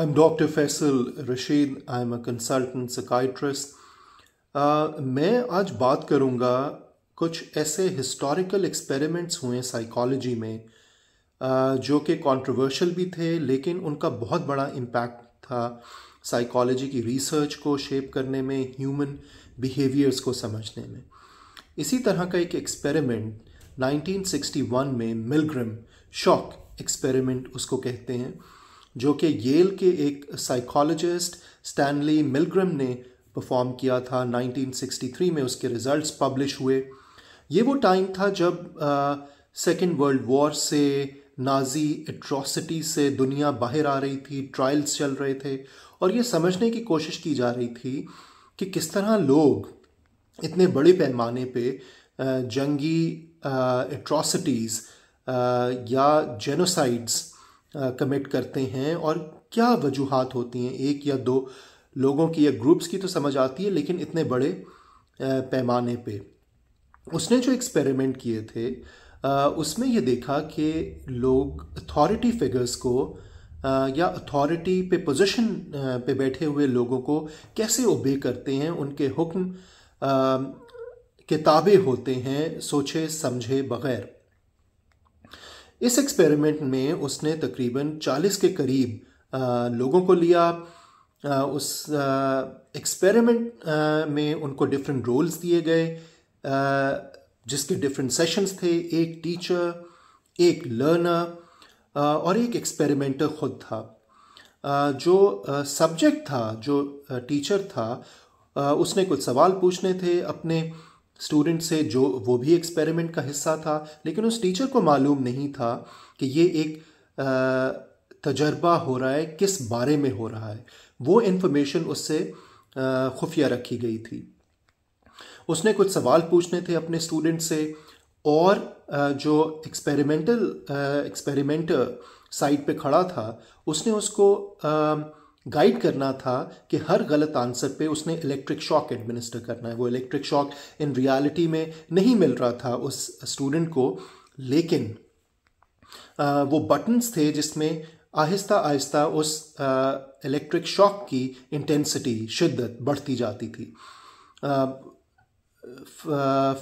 I'm doctor Faisal Rashid I am a psychiatrist. Uh, मैं आज बात करूँगा कुछ ऐसे हिस्टोरिकल एक्सपेरिमेंट्स हुए psychology में uh, जो कि controversial भी थे लेकिन उनका बहुत बड़ा इम्पैक्ट था साइकोलॉजी की रिसर्च को शेप करने में ह्यूमन बिहेवियर्स को समझने में इसी तरह का एक एक्सपेरिमेंट 1961 में मिलग्रम शॉक एक्सपेरिमेंट उसको कहते हैं जो कि येल के एक साइकोलॉजिस्ट स्टैनली मिलग्रम ने परफॉर्म किया था 1963 में उसके रिजल्ट्स पब्लिश हुए ये वो टाइम था जब सेकेंड वर्ल्ड वॉर से नाजी एट्रॉसिटी से दुनिया बाहर आ रही थी ट्रायल्स चल रहे थे और ये समझने की कोशिश की जा रही थी कि किस तरह लोग इतने बड़े पैमाने पे जंगी एट्रॉसिटीज़ या जेनोसाइड्स कमिट करते हैं और क्या वजूहत होती हैं एक या दो लोगों की या ग्रुप्स की तो समझ आती है लेकिन इतने बड़े पैमाने पे उसने जो एक्सपेरिमेंट किए थे उसमें ये देखा कि लोग अथॉरिटी फिगर्स को या अथॉरिटी पे पोजीशन पे बैठे हुए लोगों को कैसे ओबे करते हैं उनके हुक्म किताबें होते हैं सोचे समझे बगैर इस एक्सपेरिमेंट में उसने तकरीबन 40 के करीब लोगों को लिया उस एक्सपेरिमेंट में उनको डिफरेंट रोल्स दिए गए जिसके डिफरेंट सेशंस थे एक टीचर एक लर्नर और एक एक्सपेरिमेंटर खुद था जो सब्जेक्ट था जो टीचर था उसने कुछ सवाल पूछने थे अपने स्टूडेंट से जो वो भी एक्सपेरिमेंट का हिस्सा था लेकिन उस टीचर को मालूम नहीं था कि ये एक तजर्बा हो रहा है किस बारे में हो रहा है वो इन्फॉर्मेशन उससे खुफिया रखी गई थी उसने कुछ सवाल पूछने थे अपने स्टूडेंट से और जो एक्सपेरिमेंटल एक्सपेरिमेंटर साइड पे खड़ा था उसने उसको गाइड करना था कि हर गलत आंसर पे उसने इलेक्ट्रिक शॉक एडमिनिस्टर करना है वो इलेक्ट्रिक शॉक इन रियलिटी में नहीं मिल रहा था उस स्टूडेंट को लेकिन वो बटन्स थे जिसमें आहिस्ता आहिस्ता उस इलेक्ट्रिक शॉक की इंटेंसिटी शिद्दत बढ़ती जाती थी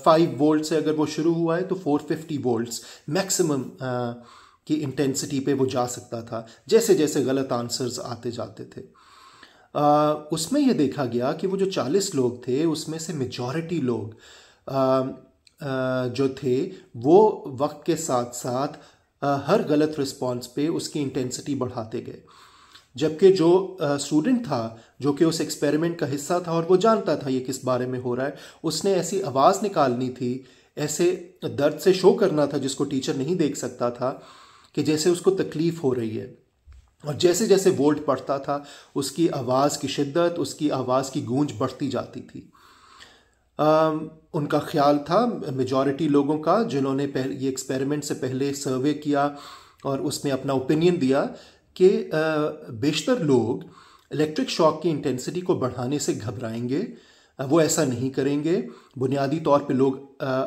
फाइव वोल्ट से अगर वो शुरू हुआ है तो फोर फिफ्टी वोल्ट्स मैक्सिमम की इंटेंसिटी पे वो जा सकता था जैसे जैसे गलत आंसर्स आते जाते थे आ, उसमें ये देखा गया कि वो जो 40 लोग थे उसमें से मेजॉरिटी लोग आ, आ, जो थे वो वक्त के साथ साथ आ, हर गलत रिस्पॉन्स पे उसकी इंटेंसिटी बढ़ाते गए जबकि जो स्टूडेंट था जो कि उस एक्सपेरिमेंट का हिस्सा था और वो जानता था ये किस बारे में हो रहा है उसने ऐसी आवाज़ निकालनी थी ऐसे दर्द से शो करना था जिसको टीचर नहीं देख सकता था कि जैसे उसको तकलीफ़ हो रही है और जैसे जैसे वोल्ट पड़ता था उसकी आवाज़ की शिद्दत उसकी आवाज़ की गूंज बढ़ती जाती थी आ, उनका ख्याल था मेजॉरिटी लोगों का जिन्होंने ये एक्सपेरिमेंट से पहले सर्वे किया और उसमें अपना ओपिनियन दिया कि बेशतर लोग इलेक्ट्रिक शॉक की इंटेंसिटी को बढ़ाने से घबराएंगे वो ऐसा नहीं करेंगे बुनियादी तौर पे लोग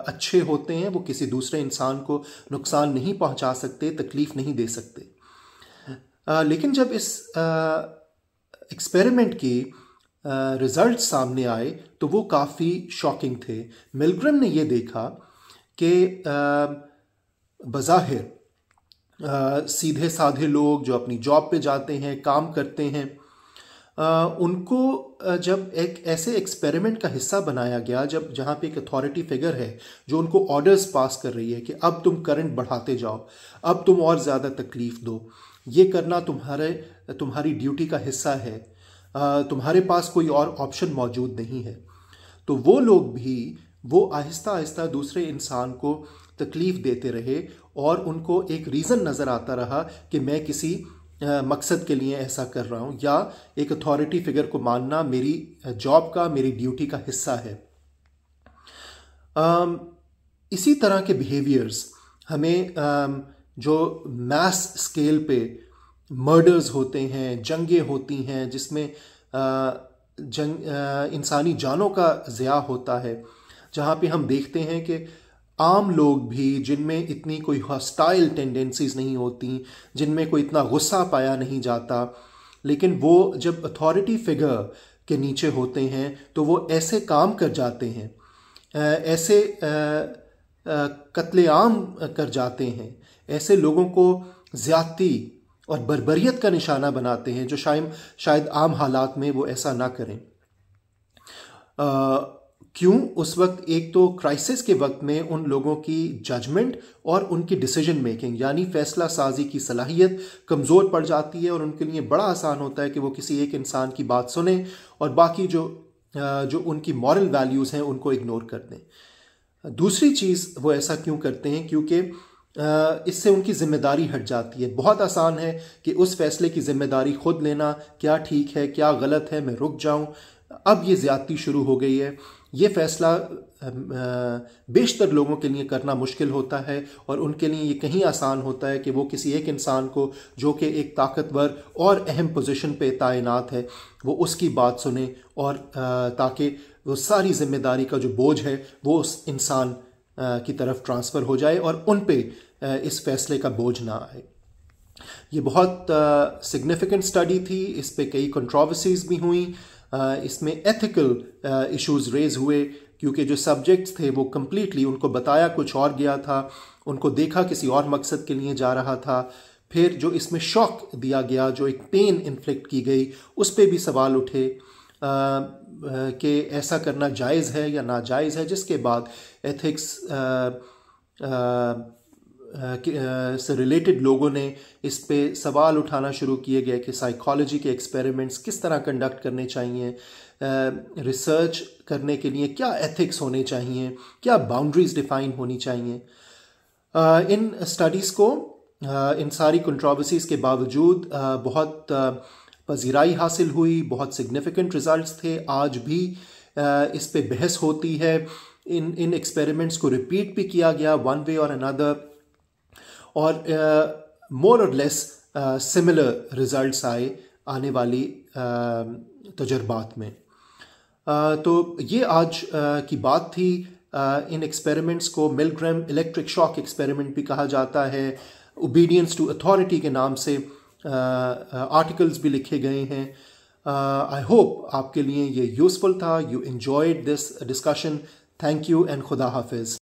अच्छे होते हैं वो किसी दूसरे इंसान को नुकसान नहीं पहुंचा सकते तकलीफ़ नहीं दे सकते लेकिन जब इस एक्सपेरिमेंट की रिज़ल्ट सामने आए तो वो काफ़ी शॉकिंग थे मिलग्रम ने ये देखा कि बज़ाहिर सीधे साधे लोग जो अपनी जॉब पे जाते हैं काम करते हैं उनको जब एक ऐसे एक्सपेरिमेंट का हिस्सा बनाया गया जब जहाँ पे एक अथॉरिटी फिगर है जो उनको ऑर्डर्स पास कर रही है कि अब तुम करंट बढ़ाते जाओ अब तुम और ज़्यादा तकलीफ दो ये करना तुम्हारे तुम्हारी ड्यूटी का हिस्सा है तुम्हारे पास कोई और ऑप्शन मौजूद नहीं है तो वो लोग भी वो आहिस्ता आहिस्ता दूसरे इंसान को तकलीफ़ देते रहे और उनको एक रीज़न नज़र आता रहा कि मैं किसी मकसद के लिए ऐसा कर रहा हूँ या एक अथॉरिटी फिगर को मानना मेरी जॉब का मेरी ड्यूटी का हिस्सा है इसी तरह के बिहेवियर्स हमें जो मैस स्केल पे मर्डर्स होते हैं जंगें होती हैं जिसमें जंग इंसानी जानों का ज़िया होता है जहाँ पे हम देखते हैं कि आम लोग भी जिनमें इतनी कोई हॉस्टाइल टेंडेंसीज़ नहीं होती जिनमें कोई इतना गुस्सा पाया नहीं जाता लेकिन वो जब अथॉरिटी फिगर के नीचे होते हैं तो वो ऐसे काम कर जाते हैं ऐसे कत्लेआम कर जाते हैं ऐसे लोगों को ज़्यादती और बरबरीत का निशाना बनाते हैं जो शायद शायद आम हालात में वो ऐसा ना करें क्यों उस वक्त एक तो क्राइसिस के वक्त में उन लोगों की जजमेंट और उनकी डिसीजन मेकिंग यानी फैसला साजी की सलाहियत कमज़ोर पड़ जाती है और उनके लिए बड़ा आसान होता है कि वो किसी एक इंसान की बात सुने और बाकी जो जो उनकी मॉरल वैल्यूज़ हैं उनको इग्नोर कर दें दूसरी चीज़ वो ऐसा क्यों करते हैं क्योंकि इससे उनकी ज़िम्मेदारी हट जाती है बहुत आसान है कि उस फैसले की ज़िम्मेदारी खुद लेना क्या ठीक है क्या गलत है मैं रुक जाऊं अब ये ज़्यादती शुरू हो गई है ये फैसला बेशतर लोगों के लिए करना मुश्किल होता है और उनके लिए ये कहीं आसान होता है कि वो किसी एक इंसान को जो कि एक ताकतवर और अहम पोजीशन पे तैनात है वो उसकी बात सुने और ताकि वो सारी जिम्मेदारी का जो बोझ है वो उस इंसान की तरफ ट्रांसफ़र हो जाए और उन पे इस फैसले का बोझ ना आए ये बहुत सिग्निफिकेंट स्टडी थी इस पे कई कंट्रोवर्सीज भी हुई इसमें एथिकल इश्यूज रेज हुए क्योंकि जो सब्जेक्ट्स थे वो कम्प्लीटली उनको बताया कुछ और गया था उनको देखा किसी और मकसद के लिए जा रहा था फिर जो इसमें शॉक दिया गया जो एक पेन इन्फ्लिक्ट की गई उस पर भी सवाल उठे कि ऐसा करना जायज़ है या नाजायज़ है जिसके बाद एथिक्स आ, आ, से रिलेटेड लोगों ने इस पे सवाल उठाना शुरू किए गए कि साइकोलॉजी के एक्सपेरिमेंट्स किस तरह कंडक्ट करने चाहिए रिसर्च करने के लिए क्या एथिक्स होने चाहिए क्या बाउंड्रीज डिफाइन होनी चाहिए इन स्टडीज़ को इन सारी कंट्रोवर्सीज़ के बावजूद बहुत पजीराई हासिल हुई बहुत सिग्निफिकेंट रिजल्ट्स थे आज भी इस पे बहस होती है इन इन एक्सपेरिमेंट्स को रिपीट भी किया गया वन वे और अनदर और मोर और लेस सिमिलर रिज़ल्ट आए आने वाली uh, तजर्बात में uh, तो ये आज uh, की बात थी इन एक्सपेरिमेंट्स को मिलग्राम इलेक्ट्रिक शॉक एक्सपेरिमेंट भी कहा जाता है ओबीडियंस टू अथॉरिटी के नाम से आर्टिकल्स भी लिखे गए हैं आई होप आपके लिए ये यूज़फुल था you enjoyed this discussion thank you and खुदा हाफिज़